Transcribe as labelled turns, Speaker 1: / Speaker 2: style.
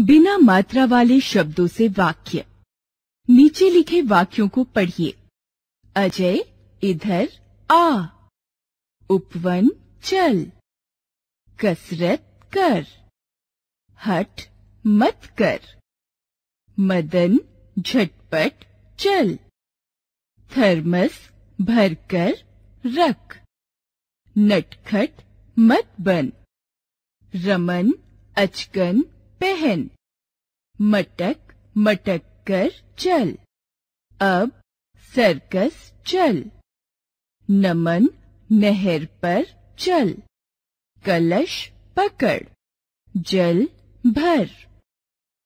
Speaker 1: बिना मात्रा वाले शब्दों से वाक्य नीचे लिखे वाक्यों को पढ़िए अजय इधर आ उपवन चल कसरत कर हट मत कर मदन झटपट चल थर्मस भरकर रख नटखट मत बन रमन अचकन पहन मटक मटक कर चल अब सर्कस चल नमन नहर पर चल कलश पकड़ जल भर